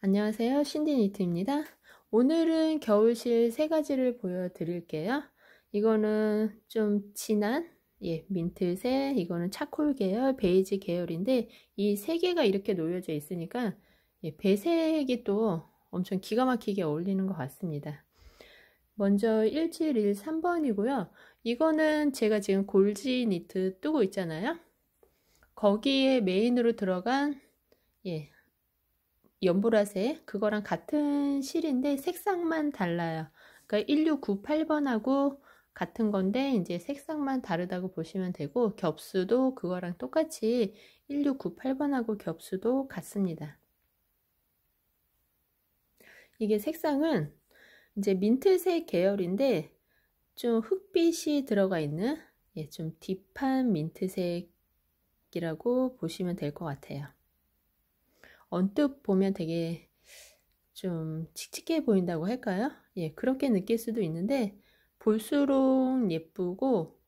안녕하세요. 신디니트입니다. 오늘은 겨울실 세 가지를 보여드릴게요. 이거는 좀 진한 예, 민트색, 이거는 차콜 계열, 베이지 계열인데 이 세 개가 이렇게 놓여져 있으니까 예, 배색이 또 엄청 기가 막히게 어울리는 것 같습니다. 먼저 1713번이고요. 이거는 제가 지금 골지 니트 뜨고 있잖아요. 거기에 메인으로 들어간 예, 연보라색 그거랑 같은 실인데 색상만 달라요. 그러니까 1698번하고 같은 건데 이제 색상만 다르다고 보시면 되고 겹수도 그거랑 똑같이 1698번하고 겹수도 같습니다. 이게 색상은 이제 민트색 계열인데 좀 흑빛이 들어가 있는 예, 좀 딥한 민트색이라고 보시면 될 것 같아요. 언뜻 보면 되게 좀 칙칙해 보인다고 할까요? 예, 그렇게 느낄 수도 있는데 볼수록 예쁘고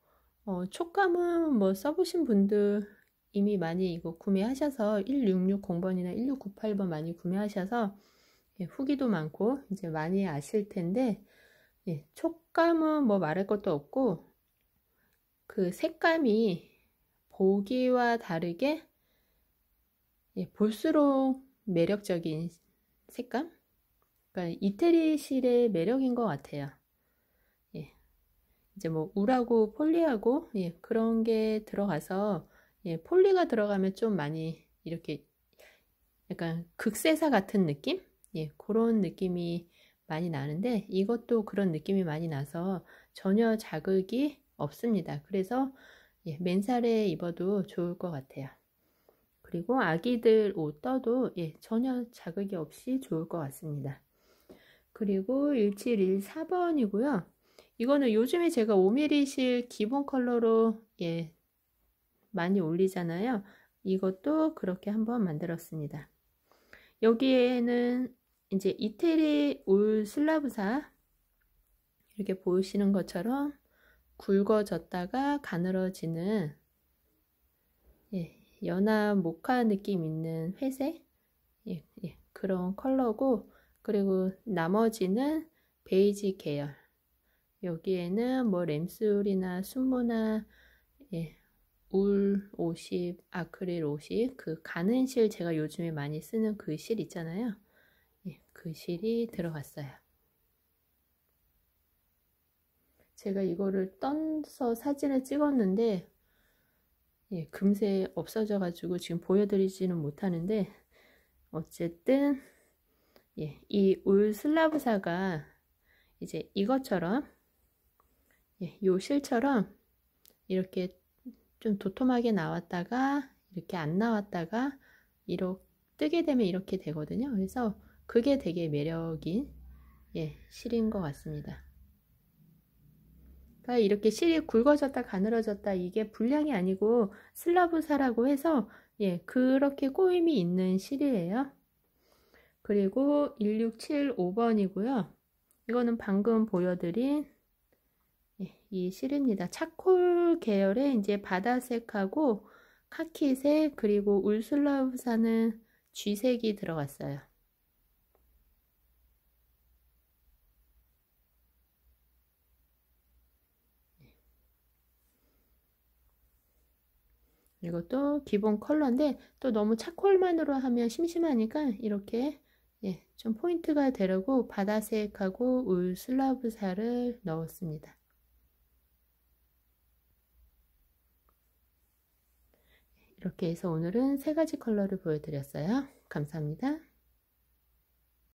어, 촉감은 뭐 써보신 분들 이미 많이 이거 구매하셔서 1660번이나 1698번 많이 구매하셔서 예, 후기도 많고 이제 많이 아실 텐데 예, 촉감은 뭐 말할 것도 없고 그 색감이 보기와 다르게 예, 볼수록 매력적인 색감? 그러니까 이태리실의 매력인 것 같아요. 예, 이제 뭐 우라고 폴리하고 예, 그런 게 들어가서 예, 폴리가 들어가면 좀 많이 이렇게 약간 극세사 같은 느낌? 예, 그런 느낌이 많이 나는데 이것도 그런 느낌이 많이 나서 전혀 자극이 없습니다. 그래서 예, 맨살에 입어도 좋을 것 같아요. 그리고 아기들 옷 떠도 예, 전혀 자극이 없이 좋을 것 같습니다. 그리고 1714번이고요. 이거는 요즘에 제가 5mm실 기본 컬러로 예, 많이 올리잖아요. 이것도 그렇게 한번 만들었습니다. 여기에는 이제 이태리 올 슬라브사 이렇게 보시는 것처럼 굵어졌다가 가늘어지는 예, 연한 모카 느낌 있는 회색 예, 예, 그런 컬러고 그리고 나머지는 베이지 계열 여기에는 뭐 램스울이나 순무나 예, 울 50, 아크릴 50, 그 가는 실 제가 요즘에 많이 쓰는 그 실 있잖아요. 예, 그 실이 들어갔어요. 제가 이거를 떠서 사진을 찍었는데 예, 금세 없어져 가지고 지금 보여드리지는 못하는데 어쨌든 예, 이 울슬라브사가 이제 이것처럼 예, 요 실처럼 이렇게 좀 도톰하게 나왔다가 이렇게 안 나왔다가 이렇게 뜨게 되면 이렇게 되거든요. 그래서 그게 되게 매력인 예, 실인 것 같습니다. 이렇게 실이 굵어졌다 가늘어졌다 이게 불량이 아니고 슬라브사라고 해서 예 그렇게 꼬임이 있는 실이에요. 그리고 1675번이고요. 이거는 방금 보여드린 예, 이 실입니다. 차콜 계열의 이제 바다색하고 카키색 그리고 울슬라브사는 쥐색이 들어갔어요. 이것도 기본 컬러인데 또 너무 차콜만으로 하면 심심하니까 이렇게 예, 좀 포인트가 되려고 바다색하고 울 슬라브사를 넣었습니다. 이렇게 해서 오늘은 세 가지 컬러를 보여드렸어요. 감사합니다.